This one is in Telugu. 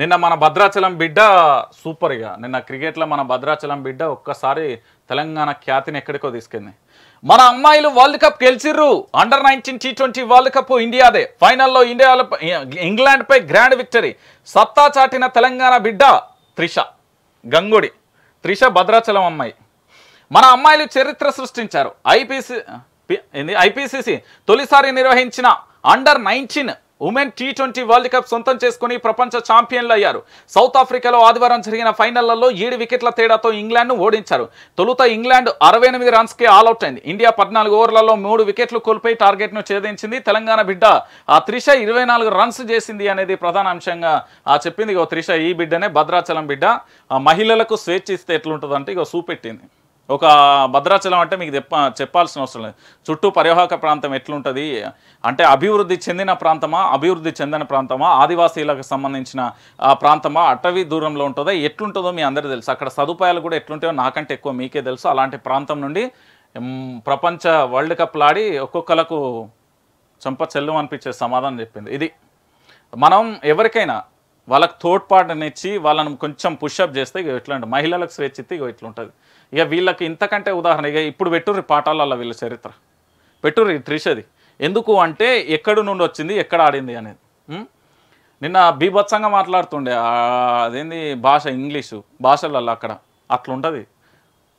నిన్న మన భద్రాచలం బిడ్డ సూపర్ ఇక నిన్న క్రికెట్లో మన భద్రాచలం బిడ్డ ఒక్కసారి తెలంగాణ ఖ్యాతిని ఎక్కడికో తీసుకెళ్ళింది మన అమ్మాయిలు వరల్డ్ కప్ గెలిచిర్రు under nineteen T twenty world cup ఇండియాదే ఫైనల్లో ఇండియాలో ఇంగ్లాండ్పై గ్రాండ్ విక్టరీ సత్తా చాటిన తెలంగాణ బిడ్డ త్రిష గంగుడి త్రిష భద్రాచలం అమ్మాయి మన అమ్మాయిలు చరిత్ర సృష్టించారు ఐపీసీ ఏంది ఐపీసీసీ తొలిసారి నిర్వహించిన under nineteen women T twenty world cup సొంతం చేసుకుని ప్రపంచ ఛాంపియన్లు అయ్యారు సౌత్ ఆఫ్రికాలో ఆదివారం జరిగిన ఫైనల్లలో ఏడు వికెట్ల తేడాతో ఇంగ్లాండ్ను ఓడించారు తొలుత ఇంగ్లాండ్ అరవై ఎనిమిది రన్స్కే ఆల్అౌట్ అయింది ఇండియా పద్నాలుగు ఓవర్లలో మూడు వికెట్లు కోల్పోయి టార్గెట్ను ఛేదించింది తెలంగాణ బిడ్డ ఆ త్రిష ఇరవై రన్స్ చేసింది అనేది ప్రధాన అంశంగా చెప్పింది ఇగో త్రిష ఈ బిడ్డనే భద్రాచలం బిడ్డ మహిళలకు స్వేచ్ఛ ఇస్తే ఎట్లుంటుందంటే ఇగో చూపెట్టింది ఒక భద్రాచలం అంటే మీకు చెప్ప చెప్పాల్సిన అవసరం లేదు చుట్టూ పరివాహక ప్రాంతం ఎట్లుంటుంది అంటే అభివృద్ధి చెందిన ప్రాంతమా అభివృద్ధి చెందిన ప్రాంతమా ఆదివాసీలకు సంబంధించిన ప్రాంతమా అటవీ దూరంలో ఉంటుందా ఎట్లుంటుందో మీ అందరూ తెలుసు అక్కడ సదుపాయాలు కూడా ఎట్లుంటాయో నాకంటే ఎక్కువ మీకే తెలుసు అలాంటి ప్రాంతం నుండి ప్రపంచ వరల్డ్ కప్లు ఆడి ఒక్కొక్కలకు చంప చెల్లు అనిపించే సమాధానం చెప్పింది ఇది మనం ఎవరికైనా వాళ్ళకి తోడ్పాటునిచ్చి వాళ్ళను కొంచెం పుషప్ చేస్తే ఇక ఇట్లా మహిళలకు స్వేచ్ఛ ఇస్తే ఇక ఇట్లుంటుంది ఇక వీళ్ళకి ఇంతకంటే ఉదాహరణ ఇక ఇప్పుడు పెట్టుర్రి పాఠాలలో వీళ్ళ చరిత్ర పెట్టుర్రి త్రిషది ఎందుకు అంటే ఎక్కడి నుండి వచ్చింది ఎక్కడ ఆడింది అనేది నిన్న బీభత్సంగా మాట్లాడుతుండే అదేంది భాష ఇంగ్లీషు భాషలలో అక్కడ అట్లుంటుంది